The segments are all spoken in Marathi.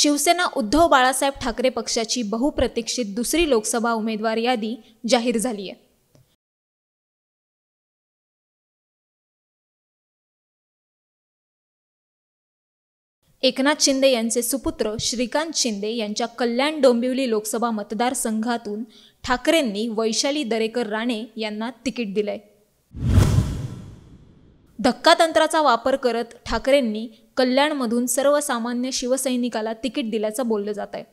शिवसेना उद्धव बाळासाहेब ठाकरे पक्षाची बहुप्रतीक्षित दुसरी लोकसभा उमेदवार यादी जाहीर झाली आहे एकनाथ शिंदे यांचे सुपुत्र श्रीकांत शिंदे यांच्या कल्याण डोंबिवली लोकसभा मतदारसंघातून ठाकरेंनी वैशाली दरेकर राणे यांना तिकीट दिलंय धक्का तंत्राचा वापर करत ठाकरेंनी कल्याणमधून सर्वसामान्य शिवसैनिकाला तिकीट दिल्याचं बोललं जात आहे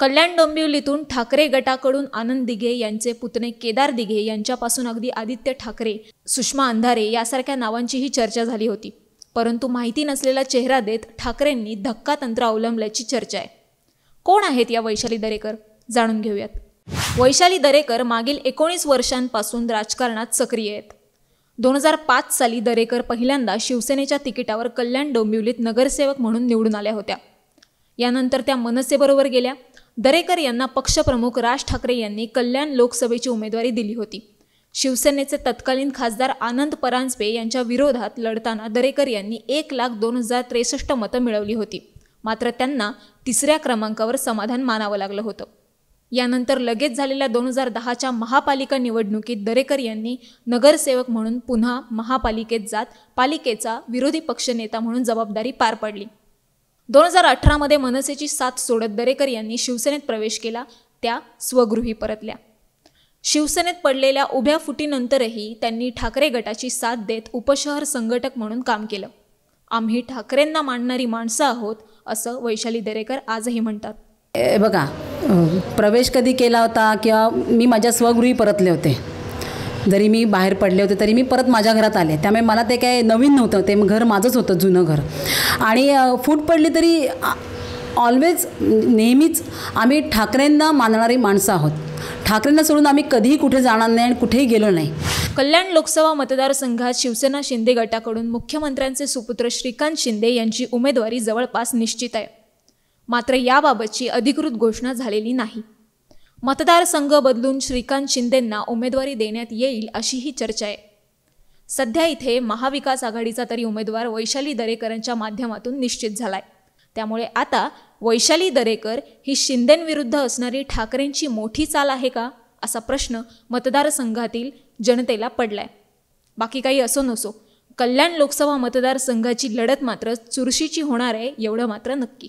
कल्याण डोंबिवलीतून ठाकरे गटाकडून आनंद दिघे यांचे पुतणे केदार दिघे यांच्यापासून अगदी आदित्य ठाकरे सुषमा अंधारे यासारख्या नावांचीही चर्चा झाली होती परंतु माहिती नसलेला चेहरा देत ठाकरेंनी धक्का तंत्र अवलंबल्याची चर्चा आहे कोण आहेत या वैशाली दरेकर जाणून घेऊयात वैशाली दरेकर मागील एकोणीस वर्षांपासून राजकारणात सक्रिय आहेत दोन हजार पाच साली दरेकर पहिल्यांदा शिवसेनेच्या तिकिटावर कल्याण डोंबिवलीत नगरसेवक म्हणून निवडून आल्या होत्या यानंतर त्या मनसेबरोबर गेल्या दरेकर यांना पक्षप्रमुख राज ठाकरे यांनी कल्याण लोकसभेची उमेदवारी दिली होती शिवसेनेचे तत्कालीन खासदार आनंद परांजपे यांच्या विरोधात लढताना दरेकर यांनी एक लाख दोन हजार त्रेसष्ट मतं मिळवली होती मात्र त्यांना तिसऱ्या क्रमांकावर समाधान मानावं लागलं होतं यानंतर लगेच झालेल्या दोन हजार दहाच्या महापालिका निवडणुकीत दरेकर यांनी नगरसेवक म्हणून पुन्हा महापालिकेत जात पालिकेचा विरोधी पक्षनेता म्हणून जबाबदारी पार पाडली दोन हजार अठरामध्ये मनसेची साथ सोडत दरेकर यांनी शिवसेनेत प्रवेश केला त्या स्वगृही परतल्या शिवसेनेत पडलेल्या उभ्या फुटीनंतरही त्यांनी ठाकरे गटाची साथ देत उपशहर संघटक म्हणून काम केलं आम्ही ठाकरेंना मांडणारी माणसं आहोत असं वैशाली दरेकर आजही म्हणतात बघा प्रवेश कधी केला होता किंवा मी माझ्या स्वगृही परतले होते जरी मी बाहेर पडले होते तरी मी परत माझ्या घरात आले त्यामुळे मला ते काय नवीन नव्हतं ते घर माझंच होतं जुनं घर आणि फूट पडली तरी ऑलवेज नेहमीच आम्ही ठाकरेंना मानणारी माणसं आहोत ठाकरेंना सोडून आम्ही कधीही कुठे जाणार नाही आणि कुठेही गेलो नाही कल्याण लोकसभा मतदारसंघात शिवसेना शिंदे गटाकडून मुख्यमंत्र्यांचे सुपुत्र श्रीकांत शिंदे यांची उमेदवारी जवळपास निश्चित आहे मात्र याबाबतची अधिकृत घोषणा झालेली नाही मतदारसंघ बदलून श्रीकांत शिंदेंना उमेदवारी देण्यात येईल अशी ही चर्चा आहे सध्या इथे महाविकास आघाडीचा तरी उमेदवार वैशाली दरेकरांच्या माध्यमातून निश्चित झालाय त्यामुळे आता वैशाली दरेकर ही शिंदेंविरुद्ध असणारी ठाकरेंची मोठी चाल आहे का असा प्रश्न मतदारसंघातील जनतेला पडलाय बाकी काही असो नसो कल्याण लोकसभा मतदारसंघाची लढत मात्र चुरशीची होणार आहे एवढं मात्र नक्की